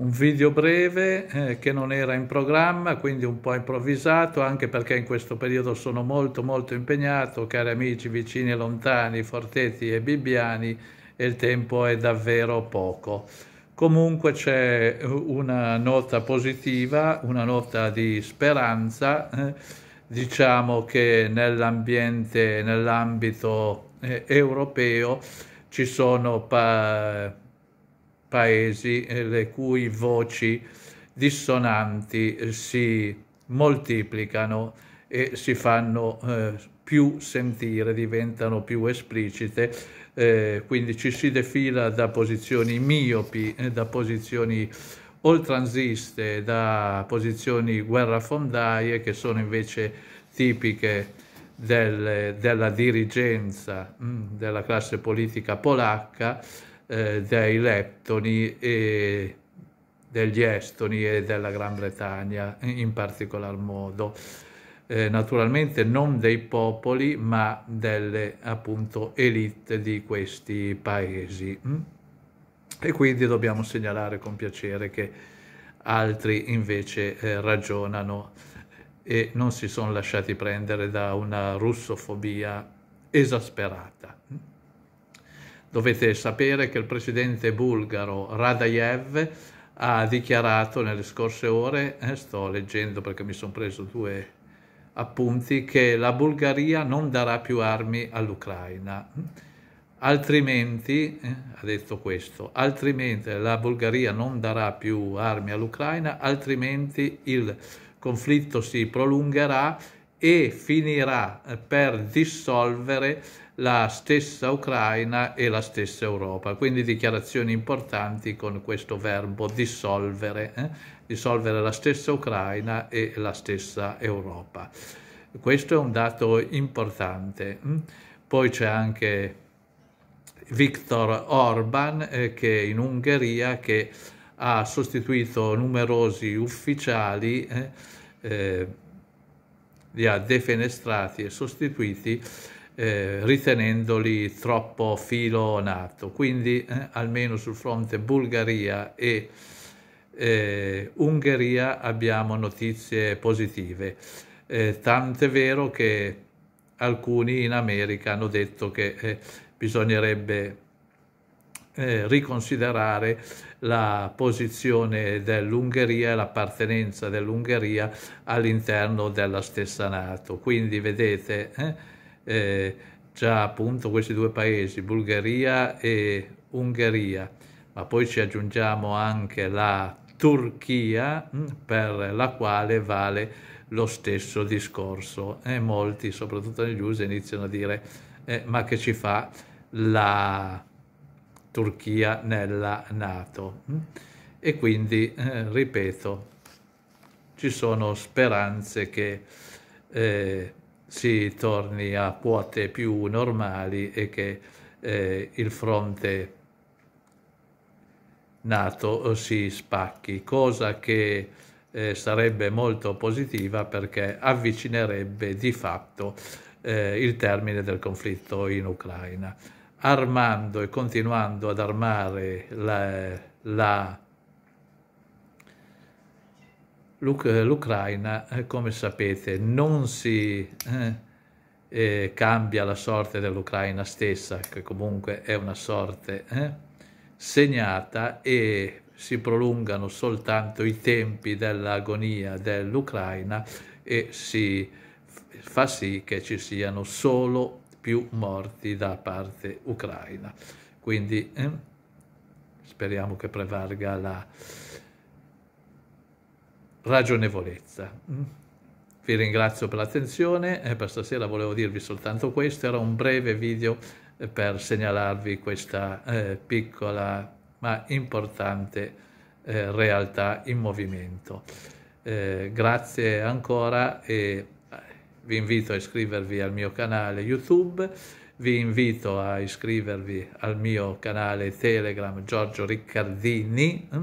un video breve eh, che non era in programma, quindi un po' improvvisato, anche perché in questo periodo sono molto molto impegnato, cari amici vicini e lontani, Forteti e Bibbiani, e il tempo è davvero poco. Comunque c'è eh, una nota positiva, una nota di speranza, eh, diciamo che nell'ambiente, nell'ambito eh, europeo ci sono paesi eh, le cui voci dissonanti eh, si moltiplicano e si fanno eh, più sentire, diventano più esplicite, eh, quindi ci si defila da posizioni miopi, eh, da posizioni oltranziste, da posizioni guerrafondaie che sono invece tipiche del, della dirigenza mh, mm, della classe politica polacca, eh, dei Lettoni e degli estoni e della Gran Bretagna in particolar modo. Eh, naturalmente non dei popoli ma delle appunto elite di questi paesi mm? e quindi dobbiamo segnalare con piacere che altri invece eh, ragionano e non si sono lasciati prendere da una russofobia esasperata. Mm? Dovete sapere che il presidente bulgaro Radayev ha dichiarato nelle scorse ore, eh, sto leggendo perché mi sono preso due appunti, che la Bulgaria non darà più armi all'Ucraina. Altrimenti, eh, ha detto questo, altrimenti la Bulgaria non darà più armi all'Ucraina, altrimenti il conflitto si prolungherà e finirà eh, per dissolvere la stessa Ucraina e la stessa Europa. Quindi dichiarazioni importanti con questo verbo dissolvere, eh? dissolvere la stessa Ucraina e la stessa Europa. Questo è un dato importante. Mm? Poi c'è anche Viktor Orban eh, che in Ungheria che ha sostituito numerosi ufficiali eh, eh li ha defenestrati e sostituiti eh, ritenendoli troppo filonato. Quindi eh, almeno sul fronte Bulgaria e eh, Ungheria abbiamo notizie positive. Eh, tant'è vero che alcuni in America hanno detto che eh, bisognerebbe eh, riconsiderare la posizione dell'Ungheria e l'appartenenza dell'Ungheria all'interno della stessa Nato. Quindi vedete eh, eh, già appunto questi due paesi, Bulgaria e Ungheria, ma poi ci aggiungiamo anche la Turchia mm, per la quale vale lo stesso discorso e molti, soprattutto negli USA, iniziano a dire eh, ma che ci fa la Turchia nella Nato. Mm? E quindi, eh, ripeto, ci sono speranze che eh, si torni a quote più normali e che eh, il fronte nato eh, si spacchi, cosa che eh, sarebbe molto positiva perché avvicinerebbe di fatto eh, il termine del conflitto in Ucraina armando e continuando ad armare la, la, l'Ucraina, eh, come sapete, non si eh, eh, cambia la sorte dell'Ucraina stessa, che comunque è una sorte eh, segnata e si prolungano soltanto i tempi dell'agonia dell'Ucraina e si fa sì che ci siano solo più morti da parte ucraina. Quindi eh, speriamo che prevalga la ragionevolezza. Mm. Vi ringrazio per l'attenzione e per stasera volevo dirvi soltanto questo, era un breve video eh, per segnalarvi questa eh, piccola ma importante eh, realtà in movimento. Eh, grazie ancora e vi invito a iscrivervi al mio canale YouTube, vi invito a iscrivervi al mio canale Telegram Giorgio Riccardini, eh?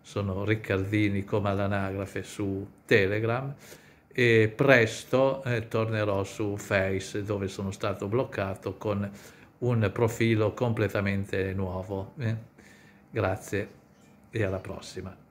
sono Riccardini come all'anagrafe su Telegram, e presto eh, tornerò su Face dove sono stato bloccato con un profilo completamente nuovo. Eh? Grazie e alla prossima.